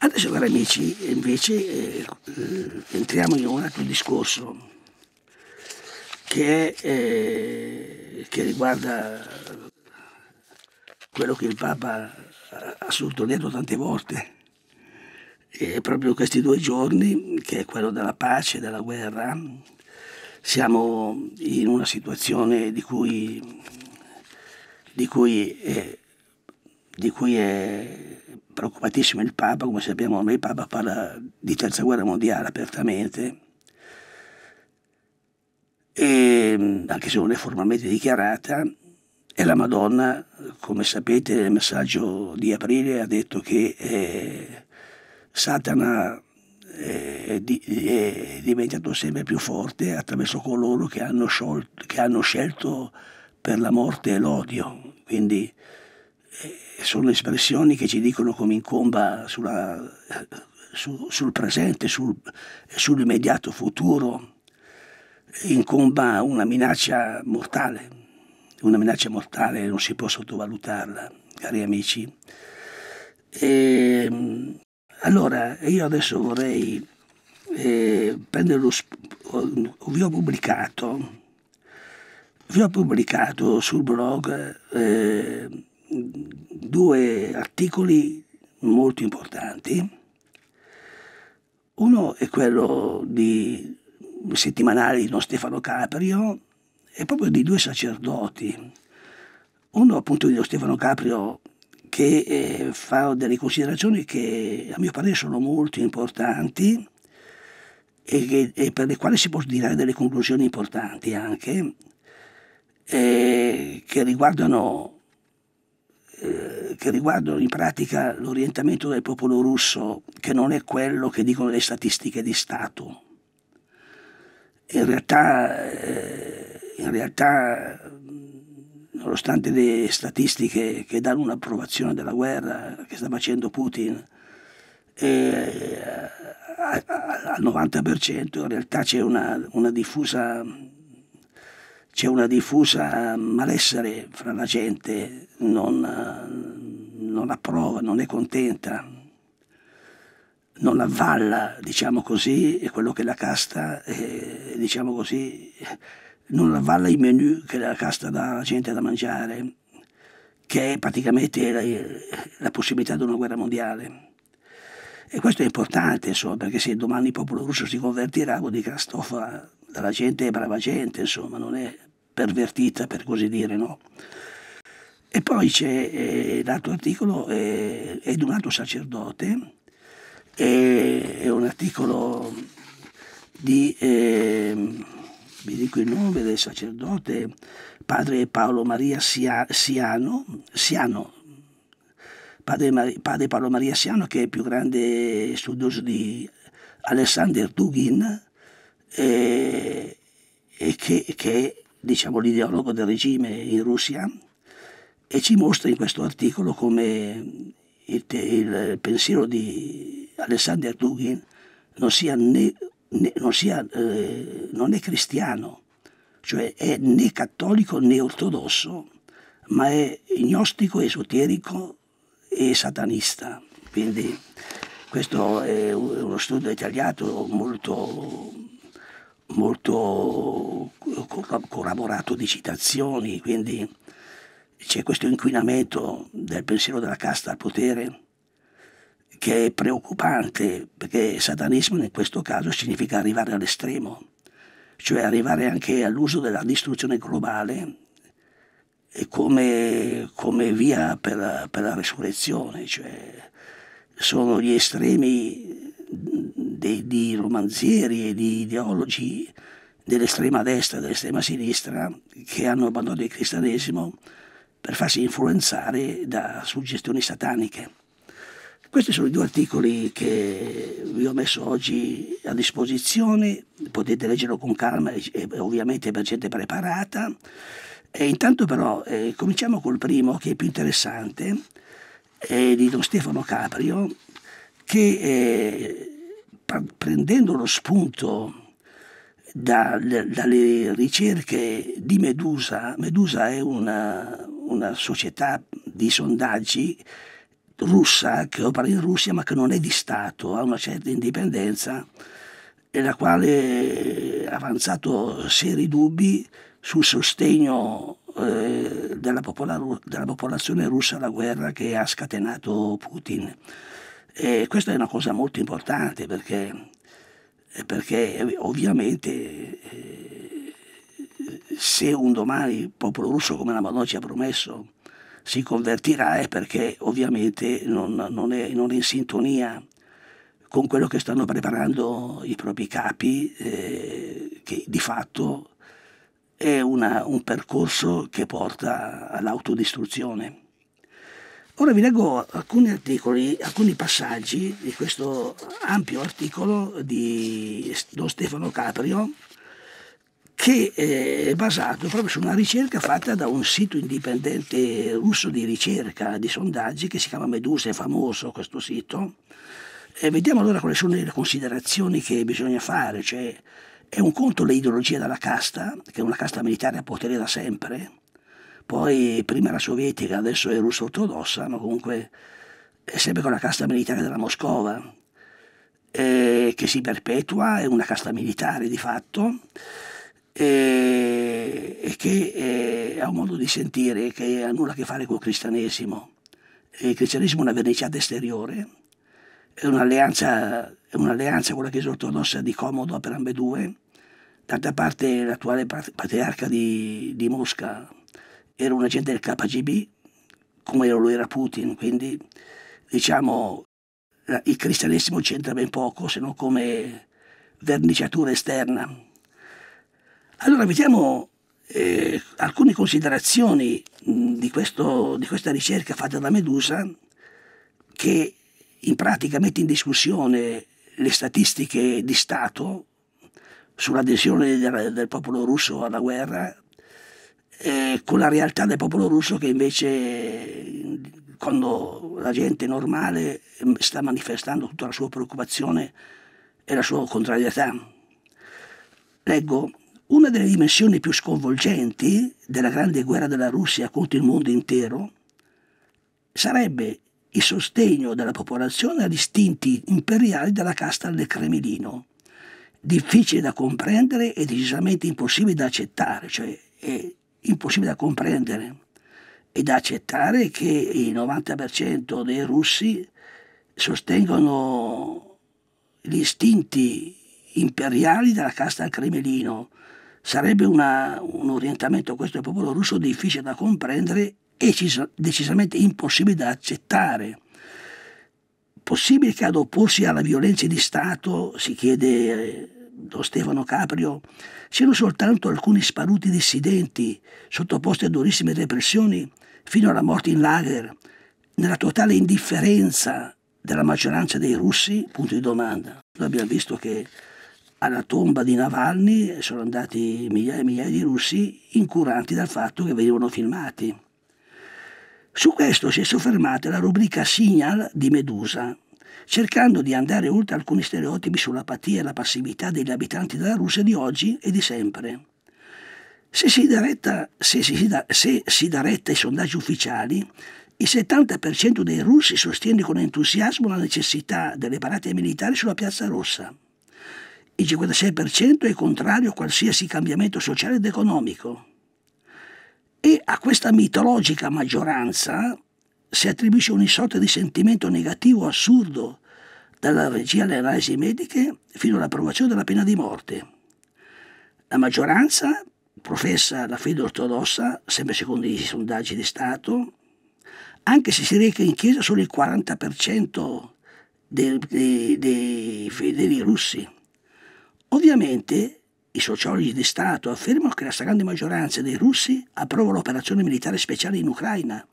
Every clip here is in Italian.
Adesso cari amici, invece eh, entriamo in un altro discorso che, è, eh, che riguarda quello che il Papa ha sottolineato tante volte. E proprio questi due giorni, che è quello della pace e della guerra, siamo in una situazione di cui, di cui, è, di cui è preoccupatissimo il Papa, come sappiamo ormai il Papa parla di terza guerra mondiale apertamente, e, mm, anche se non è formalmente dichiarata, e la Madonna, come sapete nel messaggio di aprile, ha detto che eh, Satana è, eh, è, diventato sempre più forte attraverso coloro che hanno, sciolto, che hanno scelto per la morte l'odio. Quindi eh, sono espressioni che ci dicono come incomba sulla, su, sul presente, sul, sull'immediato futuro, incomba una minaccia mortale. Una minaccia mortale non si può sottovalutarla, cari amici. E, ehm, allora, io adesso vorrei eh, prendere lo... vi ho pubblicato, vi ho pubblicato sul blog... Eh, due articoli molto importanti. Uno è quello di settimanale di Don Stefano Caprio e proprio di due sacerdoti. Uno appunto di Don Stefano Caprio che eh, fa delle considerazioni che a mio parere sono molto importanti e, che, e per le quali si può tirare delle conclusioni importanti anche, eh, che riguardano eh, che riguardano in pratica l'orientamento del popolo russo, che non è quello che dicono le statistiche di Stato. In realtà, eh, in realtà nonostante le statistiche che danno un'approvazione della guerra che sta facendo Putin, eh, al 90% in realtà c'è una, una diffusa c'è una diffusa eh, malessere fra la gente, non, eh, non approva, non è contenta, non avvalla, diciamo così, quello che la casta, eh, diciamo così, non avvalla i menu che la casta dà alla gente da mangiare, che è praticamente la, la possibilità di una guerra mondiale. E questo è importante, insomma, perché se domani il popolo russo si convertirà, vuol dire che la stoffa della gente è brava gente, insomma, non è pervertita, per così dire, no? E poi c'è eh, l'altro articolo, eh, è di un altro sacerdote, eh, è un articolo di, vi ehm, dico il nome del sacerdote, padre Paolo Maria Sia, Siano, Siano padre, padre, Paolo Maria Siano che è il più grande studioso di Alessandro Dugin eh, e che, che diciamo, l'ideologo del regime in Russia e ci mostra in questo articolo come il, te, il pensiero di Alexander Dugin non sia, né, né, non, sia eh, non è cristiano, cioè è né cattolico né ortodosso, ma è gnostico, esoterico e satanista. Quindi questo è uno studio dettagliato molto molto corroborato di citazioni, quindi c'è questo inquinamento del pensiero della casta al potere che è preoccupante perché satanismo in questo caso significa arrivare all'estremo, cioè arrivare anche all'uso della distruzione globale come, come via per la, per la resurrezione, cioè sono gli estremi di, di romanzieri e di ideologi dell'estrema destra e dell'estrema sinistra che hanno abbandonato il cristianesimo per farsi influenzare da suggestioni sataniche. Questi sono i due articoli che vi ho messo oggi a disposizione, potete leggerlo con calma e ovviamente per gente preparata. E intanto però eh, cominciamo col primo che è più interessante, è di Don Stefano Caprio, che eh, prendendo lo spunto da, dalle ricerche di Medusa, Medusa è una, una società di sondaggi russa che opera in Russia ma che non è di Stato, ha una certa indipendenza e la quale ha avanzato seri dubbi sul sostegno eh, della, popola, della popolazione russa alla guerra che ha scatenato Putin. E questa è una cosa molto importante perché, perché ovviamente eh, se un domani il popolo russo, come la Madonna ci ha promesso, si convertirà è perché ovviamente non, non, è, non è in sintonia con quello che stanno preparando i propri capi, eh, che di fatto è una, un percorso che porta all'autodistruzione. Ora vi leggo alcuni articoli, alcuni passaggi di questo ampio articolo di Don Stefano Caprio che eh, è basato proprio su una ricerca fatta da un sito indipendente russo di ricerca, di sondaggi, che si chiama Medusa, è famoso questo sito. E vediamo allora quali sono le considerazioni che bisogna fare. Cioè, è un conto l'ideologia della casta, che è una casta militare a potere da sempre, poi prima era sovietica, adesso è russo-ortodossa, ma comunque è sempre con la casta militare della Moscova, eh, che si perpetua, è una casta militare di fatto, eh, e che eh, ha un modo di sentire che ha nulla a che fare col cristianesimo. Il cristianesimo è una verniciata esteriore, è un'alleanza, è un'alleanza con la Chiesa ortodossa di comodo per ambedue. D'altra parte l'attuale patriarca di, di Mosca, era un agente del KGB, come lo era Putin, quindi diciamo il cristianesimo c'entra ben poco se non come verniciatura esterna. Allora vediamo eh, alcune considerazioni di, questo, di, questa ricerca fatta da Medusa che in pratica mette in discussione le statistiche di Stato sull'adesione del, del popolo russo alla guerra eh, con la realtà del popolo russo che invece quando la gente normale mm, sta manifestando tutta la sua preoccupazione e la sua contrarietà. Leggo, una delle dimensioni più sconvolgenti della grande guerra della Russia contro il mondo intero sarebbe il sostegno della popolazione agli istinti imperiali della casta del Cremlino. Difficile da comprendere e decisamente impossibile da accettare, cioè è impossibile da comprendere e da accettare che il 90% dei russi sostengono gli istinti imperiali della casta al Cremellino. Sarebbe una, un orientamento questo del popolo russo difficile da comprendere e decisamente impossibile da accettare. Possibile che ad opporsi alla violenza di Stato si chiede eh, lo Stefano Caprio, c'erano soltanto alcuni sparuti dissidenti sottoposti a durissime repressioni fino alla morte in lager, nella totale indifferenza della maggioranza dei russi? Punto di domanda. abbiamo visto che alla tomba di Navalny sono andati migliaia e migliaia di russi incuranti dal fatto che venivano filmati. Su questo si è soffermata la rubrica Signal di Medusa, cercando di andare oltre alcuni stereotipi sull'apatia e la passività degli abitanti della Russia di oggi e di sempre. Se si dà retta, se si dà, se si dà retta ai sondaggi ufficiali, il 70% dei russi sostiene con entusiasmo la necessità delle parate militari sulla Piazza Rossa. Il 56% è contrario a qualsiasi cambiamento sociale ed economico. E a questa mitologica maggioranza si attribuisce ogni sorta di sentimento negativo assurdo, dalla regia alle analisi mediche fino all'approvazione della pena di morte. La maggioranza professa la fede ortodossa, sempre secondo i sondaggi di Stato, anche se si reca in chiesa solo il 40% dei, dei, dei fedeli russi. Ovviamente i sociologi di Stato affermano che la stragrande maggioranza dei russi approva l'operazione militare speciale in Ucraina,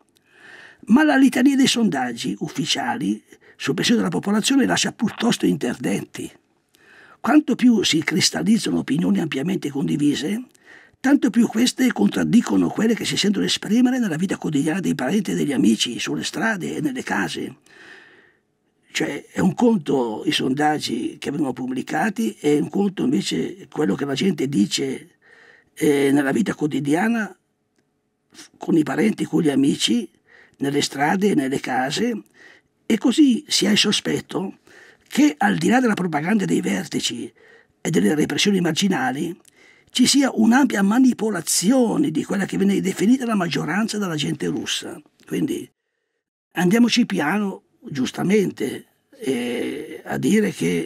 ma la litania dei sondaggi ufficiali sul pensiero della popolazione lascia piuttosto interdenti. Quanto più si cristallizzano opinioni ampiamente condivise, tanto più queste contraddicono quelle che si sentono esprimere nella vita quotidiana dei parenti e degli amici, sulle strade e nelle case. Cioè è un conto i sondaggi che vengono pubblicati e un conto invece quello che la gente dice eh, nella vita quotidiana con i parenti, con gli amici nelle strade e nelle case e così si ha il sospetto che al di là della propaganda dei vertici e delle repressioni marginali ci sia un'ampia manipolazione di quella che viene definita la maggioranza della gente russa. Quindi andiamoci piano, giustamente, eh, a dire che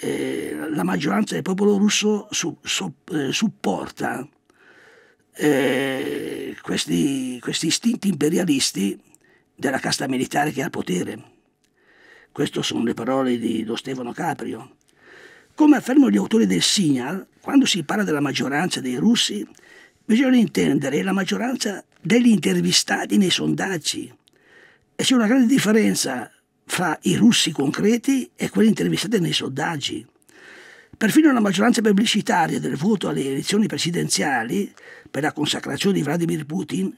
eh, eh, la maggioranza del popolo russo su, so, eh, supporta eh, questi, questi istinti imperialisti della casta militare che ha potere. Queste sono le parole di Don Stefano Caprio. Come affermano gli autori del Signal, quando si parla della maggioranza dei russi, bisogna intendere la maggioranza degli intervistati nei sondaggi. E c'è una grande differenza fra i russi concreti e quelli intervistati nei sondaggi. Perfino la maggioranza pubblicitaria del voto alle elezioni presidenziali per la consacrazione di Vladimir Putin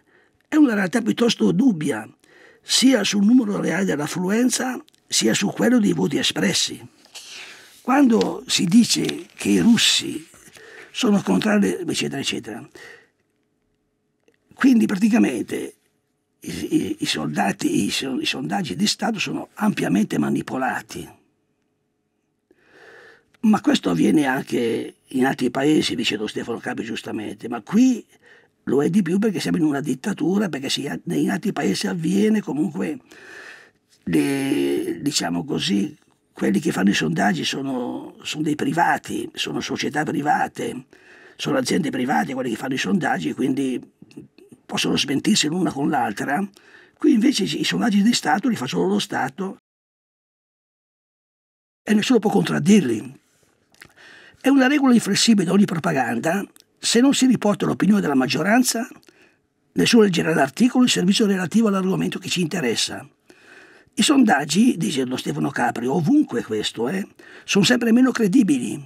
è una realtà piuttosto dubbia, sia sul numero reale dell'affluenza sia su quello dei voti espressi. Quando si dice che i russi sono contrari, eccetera, eccetera, quindi praticamente i, i, i, soldati, i sondaggi di Stato sono ampiamente manipolati ma questo avviene anche in altri paesi, dice lo Stefano Capi giustamente, ma qui lo è di più perché siamo in una dittatura, perché in altri paesi avviene comunque, le, diciamo così, quelli che fanno i sondaggi sono, sono, dei privati, sono società private, sono aziende private quelle che fanno i sondaggi, quindi possono smentirsi l'una con l'altra. Qui invece i sondaggi di Stato li fa solo lo Stato e nessuno può contraddirli, è una regola inflessibile da ogni propaganda, se non si riporta l'opinione della maggioranza, nessuno leggerà l'articolo e il servizio relativo all'argomento che ci interessa. I sondaggi, dice lo Stefano Capri, ovunque questo, eh, sono sempre meno credibili,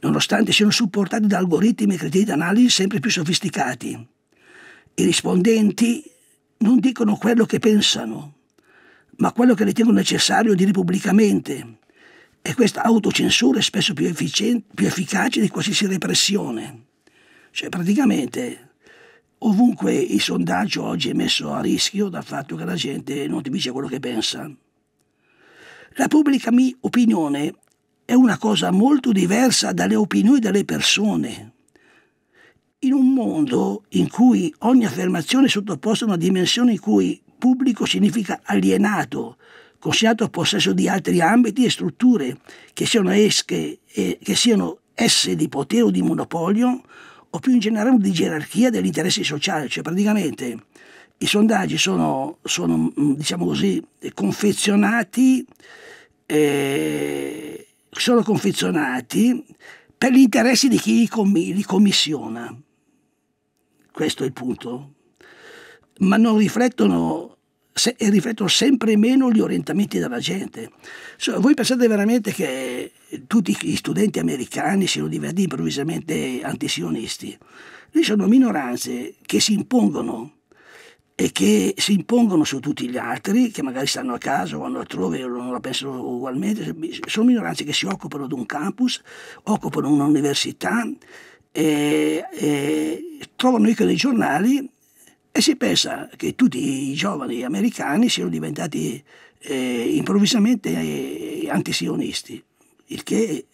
nonostante siano supportati da algoritmi e criteri di analisi sempre più sofisticati. I rispondenti non dicono quello che pensano, ma quello che ritengono necessario dire pubblicamente, e questa autocensura è spesso più, più efficace di qualsiasi repressione. Cioè praticamente ovunque il sondaggio oggi è messo a rischio dal fatto che la gente non ti dice quello che pensa. La pubblica opinione è una cosa molto diversa dalle opinioni delle persone. In un mondo in cui ogni affermazione è sottoposta a una dimensione in cui pubblico significa alienato, considerato possesso di altri ambiti e strutture che siano, esche, eh, che siano esse di potere o di monopolio o più in generale di gerarchia degli interessi sociali, cioè praticamente i sondaggi sono, sono mm, diciamo così, confezionati, eh, sono confezionati per gli interessi di chi li commissiona. Questo è il punto. Ma non riflettono se, e riflettono sempre meno gli orientamenti della gente. So, voi pensate veramente che tutti gli studenti americani siano diventati improvvisamente antisionisti? Lì sono minoranze che si impongono e che si impongono su tutti gli altri, che magari stanno a casa o vanno altrove o non la pensano ugualmente, sono minoranze che si occupano di un campus, occupano un'università, e, e trovano i giornali e si pensa che tutti i giovani americani siano diventati eh, improvvisamente eh, antisionisti, il che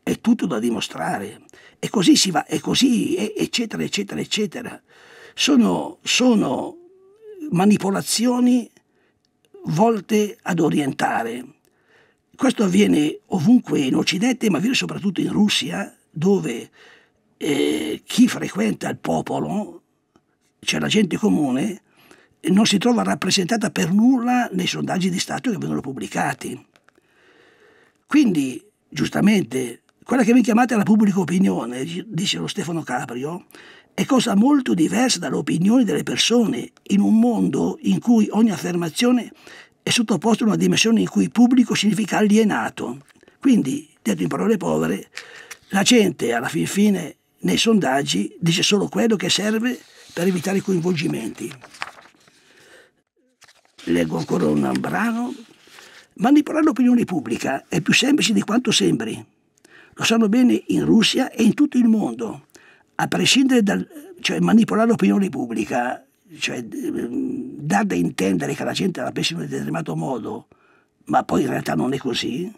è tutto da dimostrare. E così si va, e così, eccetera, eccetera, eccetera. Sono, sono manipolazioni volte ad orientare. Questo avviene ovunque in Occidente, ma avviene soprattutto in Russia, dove eh, chi frequenta il popolo cioè la gente comune, non si trova rappresentata per nulla nei sondaggi di Stato che vengono pubblicati. Quindi, giustamente, quella che vi chiamate la pubblica opinione, dice lo Stefano Caprio, è cosa molto diversa dalle opinioni delle persone in un mondo in cui ogni affermazione è sottoposta a una dimensione in cui pubblico significa alienato. Quindi, detto in parole povere, la gente alla fin fine nei sondaggi dice solo quello che serve per evitare i coinvolgimenti. Leggo ancora un brano. Manipolare l'opinione pubblica è più semplice di quanto sembri. Lo sanno bene in Russia e in tutto il mondo, a prescindere dal cioè, manipolare l'opinione pubblica, cioè ehm, dar da intendere che la gente la pensi in un determinato modo, ma poi in realtà non è così.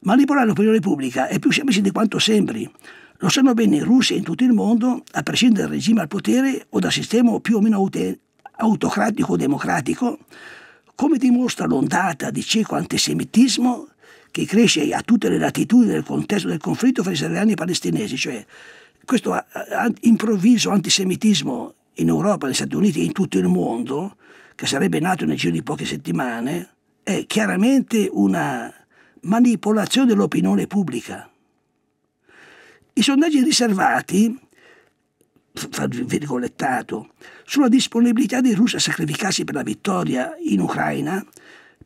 Manipolare l'opinione pubblica è più semplice di quanto sembri. Lo sanno bene in Russia e in tutto il mondo, a prescindere dal regime al potere o dal sistema più o meno autocratico o democratico, come dimostra l'ondata di cieco antisemitismo che cresce a tutte le latitudini nel contesto del conflitto fra israeliani e palestinesi, cioè questo improvviso antisemitismo in Europa, negli Stati Uniti e in tutto il mondo, che sarebbe nato nel giro di poche settimane, è chiaramente una manipolazione dell'opinione pubblica. I sondaggi riservati, virgolettato, sulla disponibilità dei russi a sacrificarsi per la vittoria in Ucraina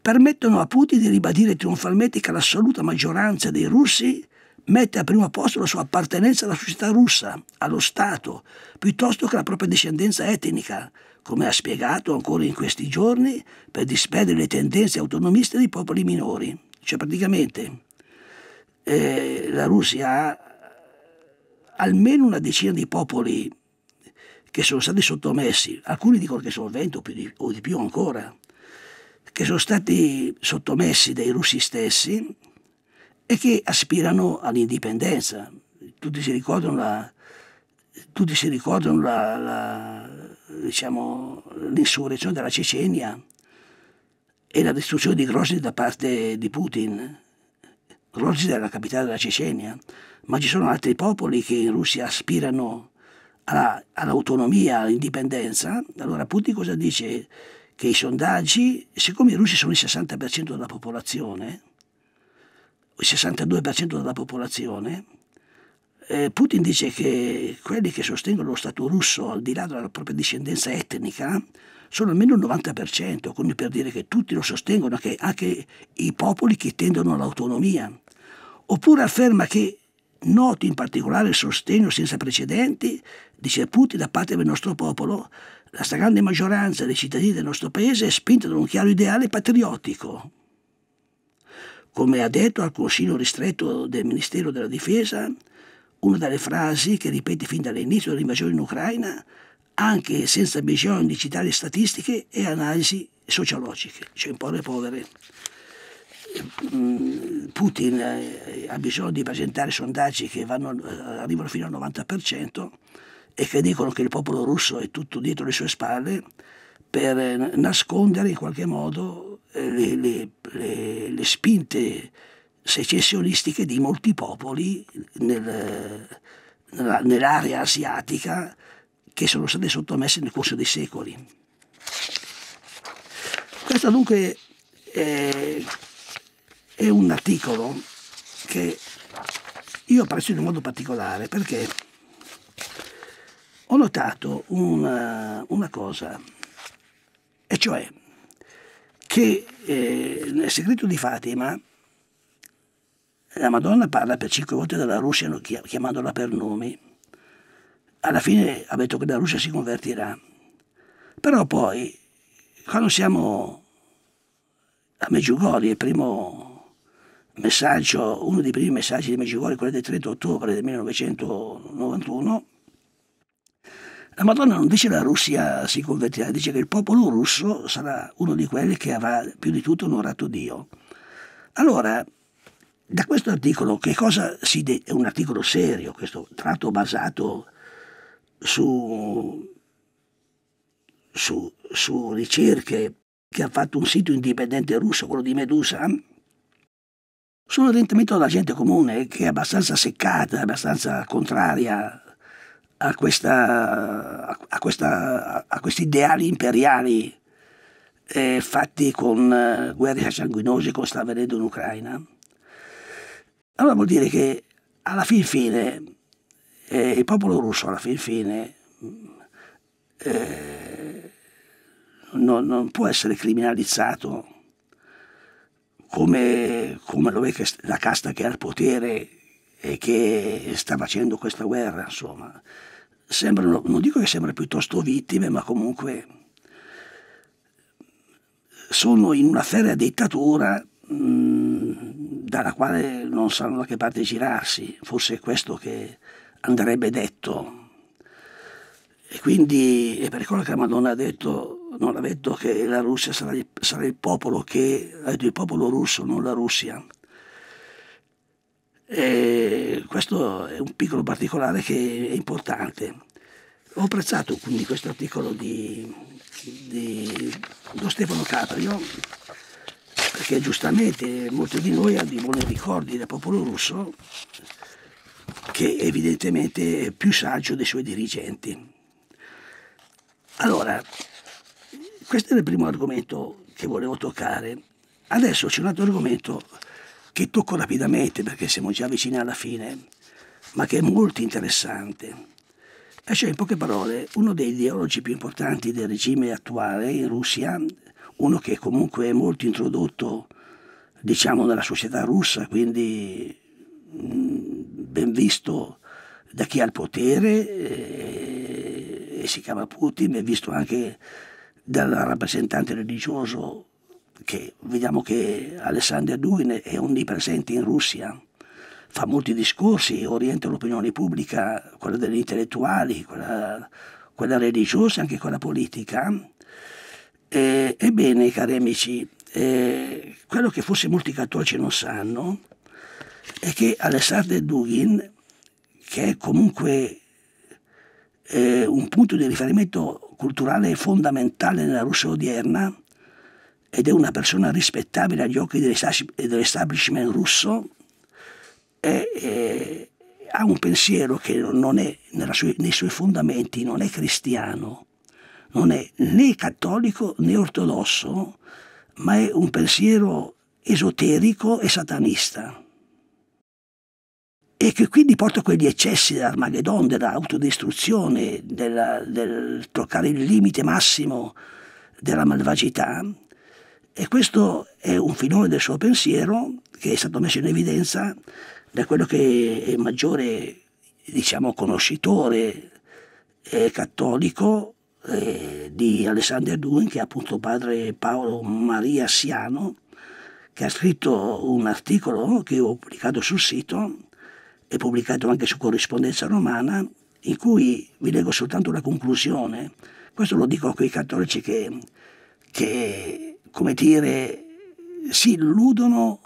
permettono a Putin di ribadire trionfalmente che l'assoluta maggioranza dei russi mette a primo posto la sua appartenenza alla società russa, allo Stato, piuttosto che la propria discendenza etnica, come ha spiegato ancora in questi giorni per disperdere le tendenze autonomiste dei popoli minori. Cioè praticamente eh, la Russia ha almeno una decina di popoli che sono stati sottomessi, alcuni dicono che sono 20 o, di, o di più ancora, che sono stati sottomessi dai russi stessi e che aspirano all'indipendenza. Tutti si ricordano la, tutti si ricordano la, la, diciamo, l'insurrezione della Cecenia e la distruzione di Grozny da parte di Putin. Grozida è la capitale della Cecenia, ma ci sono altri popoli che in Russia aspirano all'autonomia, all'indipendenza. Allora Putin cosa dice? Che i sondaggi, siccome i russi sono il 60% della popolazione, il 62% della popolazione, eh, Putin dice che quelli che sostengono lo Stato russo, al di là della propria discendenza etnica, sono almeno il 90%, come per dire che tutti lo sostengono, che anche i popoli che tendono all'autonomia. Oppure afferma che noti in particolare il sostegno senza precedenti, dice Putin, da parte del nostro popolo, la stragrande maggioranza dei cittadini del nostro paese è spinta da un chiaro ideale patriottico. Come ha detto al Consiglio ristretto del Ministero della Difesa, una delle frasi che ripete fin dall'inizio dell'invasione in Ucraina anche senza bisogno di citare statistiche e analisi sociologiche, cioè un povero povere. Mm, Putin eh, ha bisogno di presentare sondaggi che vanno, eh, arrivano fino al 90% e che dicono che il popolo russo è tutto dietro le sue spalle per eh, nascondere in qualche modo le, le, le, le spinte secessionistiche di molti popoli nel, nell'area asiatica che sono state sottomesse nel corso dei secoli. Questo dunque è, è un articolo che io apprezzo in un modo particolare perché ho notato una, eh, una cosa, e cioè che eh, nel segreto di Fatima la Madonna parla per cinque volte della Russia chiamandola per nomi alla fine ha detto che la Russia si convertirà. Però poi, quando siamo a Meggiugori, il primo messaggio, uno dei primi messaggi di Meggiugori, quello del 30 ottobre del 1991, la Madonna non dice che la Russia si convertirà, dice che il popolo russo sarà uno di quelli che avrà più di tutto onorato Dio. Allora, da questo articolo, che cosa si de- è un articolo serio, questo tratto basato su, su, su ricerche che ha fatto un sito indipendente russo, quello di Medusa, sull'orientamento della gente comune che è abbastanza seccata, abbastanza contraria a, questa, a, questa, a questi ideali imperiali eh, fatti con eh, guerre sanguinose come sta avvenendo in Ucraina. Allora vuol dire che alla fin fine eh, il popolo russo alla fin fine eh, non, non, può essere criminalizzato come, come, lo è la casta che ha il potere e che sta facendo questa guerra, insomma. Sembrano, non dico che sembrano piuttosto vittime, ma comunque sono in una ferrea dittatura mh, dalla quale non sanno da che parte girarsi. Forse è questo che andrebbe detto. E quindi è per quello che la Madonna ha detto, non ha detto che la Russia sarà, sarà il popolo che ha detto il popolo russo, non la Russia. E questo è un piccolo particolare che è importante. Ho apprezzato quindi questo articolo di, di Don Stefano Caprio, perché giustamente molti di noi hanno i buoni ricordi del popolo russo che evidentemente è più saggio dei suoi dirigenti. Allora, questo era il primo argomento che volevo toccare. Adesso c'è un altro argomento che tocco rapidamente perché siamo già vicini alla fine, ma che è molto interessante. E cioè, in poche parole, uno dei ideologi più importanti del regime attuale in Russia, uno che comunque è molto introdotto, diciamo, nella società russa, quindi mh, mm, ben visto da chi ha il potere eh, e, si chiama Putin, ben visto anche dal rappresentante religioso che vediamo che Alessandro Duin è onnipresente in Russia, fa molti discorsi, orienta l'opinione pubblica, quella degli intellettuali, quella, quella religiosa e anche quella politica. E, eh, ebbene, cari amici, eh, quello che forse molti cattolici non sanno è che Alessandro Dugin, che è comunque eh, un punto di riferimento culturale fondamentale nella Russia odierna, ed è una persona rispettabile agli occhi dell'establishment russo, è, è, eh, ha un pensiero che non è, sua, nei suoi fondamenti, non è cristiano, non è né cattolico né ortodosso, ma è un pensiero esoterico e satanista e che quindi porta quegli eccessi dell'Armageddon, dell'autodistruzione, della, del toccare il limite massimo della malvagità. E questo è un filone del suo pensiero che è stato messo in evidenza da quello che è il maggiore diciamo, conoscitore eh, cattolico eh, di Alessandria Duin, che è appunto padre Paolo Maria Siano, che ha scritto un articolo che ho pubblicato sul sito, e pubblicato anche su Corrispondenza Romana, in cui vi leggo soltanto la conclusione. Questo lo dico a quei cattolici che, che come dire, si illudono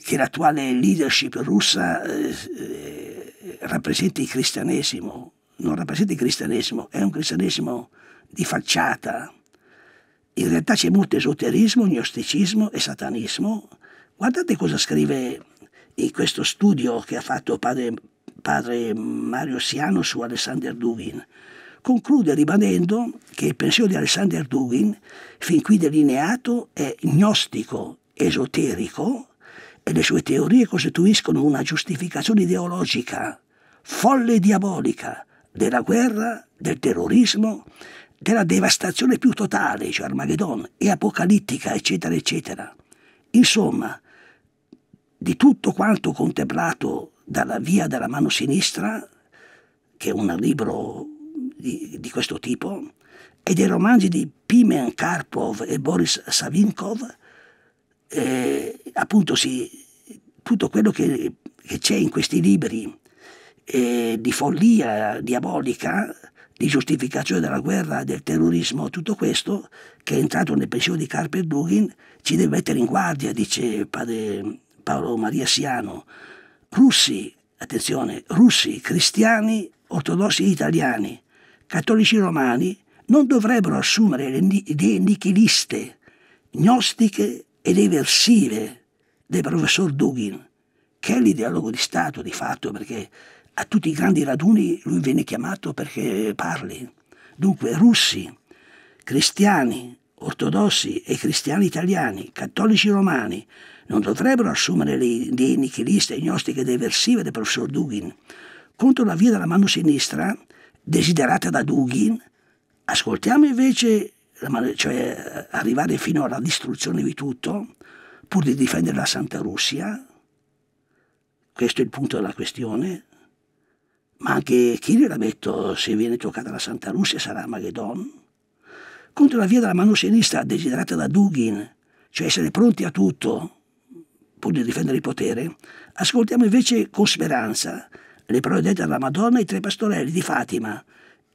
che l'attuale leadership russa eh, rappresenti il cristianesimo. Non rappresenta il cristianesimo, è un cristianesimo di facciata. In realtà c'è molto esoterismo, gnosticismo e satanismo. Guardate cosa scrive di questo studio che ha fatto padre, padre Mario Siano su Alexander Dugin. Conclude ribadendo che il pensiero di Alexander Dugin, fin qui delineato, è gnostico, esoterico e le sue teorie costituiscono una giustificazione ideologica, folle e diabolica, della guerra, del terrorismo, della devastazione più totale, cioè Armageddon, e apocalittica, eccetera, eccetera. Insomma, di tutto quanto contemplato dalla via della mano sinistra, che è un libro di, di questo tipo, e dei romanzi di Pimen Karpov e Boris Savinkov, eh, appunto sì, tutto quello che, che c'è in questi libri eh, di follia diabolica, di giustificazione della guerra, del terrorismo, tutto questo, che è entrato nel pensiero di Carpet Dugin, ci deve mettere in guardia, dice padre Paolo Maria Siano, russi, attenzione, russi, cristiani, ortodossi italiani, cattolici romani, non dovrebbero assumere le idee nichiliste, gnostiche ed eversive del professor Dugin, che è l'ideologo di Stato di fatto, perché a tutti i grandi raduni lui viene chiamato perché parli. Dunque russi, cristiani, ortodossi e cristiani italiani, cattolici romani, non dovrebbero assumere le idee nichiliste e gnostiche diversive del professor Dugin. Contro la via della mano sinistra, desiderata da Dugin, ascoltiamo invece, cioè arrivare fino alla distruzione di tutto, pur di difendere la Santa Russia, questo è il punto della questione, ma anche Kirill ha detto se viene toccata la Santa Russia sarà Magedon, contro la via della mano sinistra desiderata da Dugin, cioè essere pronti a tutto pur di difendere il potere, ascoltiamo invece con speranza le parole dette dalla Madonna ai tre pastorelli di Fatima,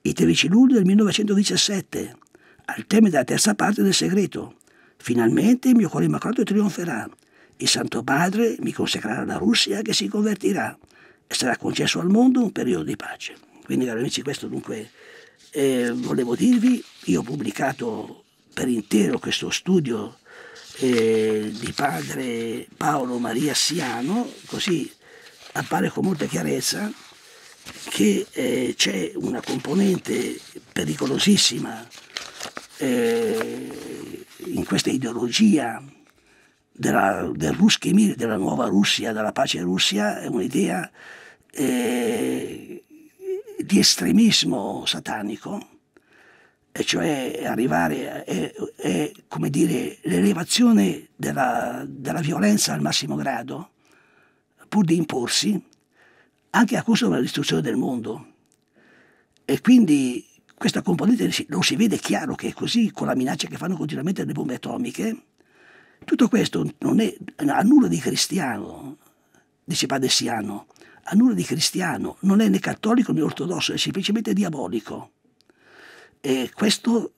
il 13 luglio del 1917, al tema della terza parte del segreto. Finalmente il mio cuore immacolato trionferà. Il Santo Padre mi consacrerà alla Russia che si convertirà e sarà concesso al mondo un periodo di pace. Quindi, cari amici, questo dunque eh, volevo dirvi, io ho pubblicato per intero questo studio eh, di padre Paolo Maria Siano, così appare con molta chiarezza che eh, c'è una componente pericolosissima eh, in questa ideologia della, del Ruschimir, della nuova Russia, della pace Russia, è un'idea eh, di estremismo satanico, e cioè arrivare è, come dire, l'elevazione della, della violenza al massimo grado, pur di imporsi, anche a costo della distruzione del mondo. E quindi questa componente lo si vede chiaro che è così, con la minaccia che fanno continuamente le bombe atomiche. Tutto questo non è, non ha nulla di cristiano, di padessiano, ha nulla di cristiano, non è né cattolico né ortodosso, è semplicemente diabolico. E questo,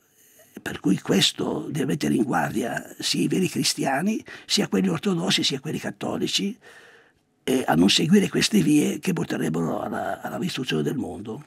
per cui questo deve mettere in guardia sia i veri cristiani, sia quelli ortodossi, sia quelli cattolici, a non seguire queste vie che porterebbero alla, alla distruzione del mondo.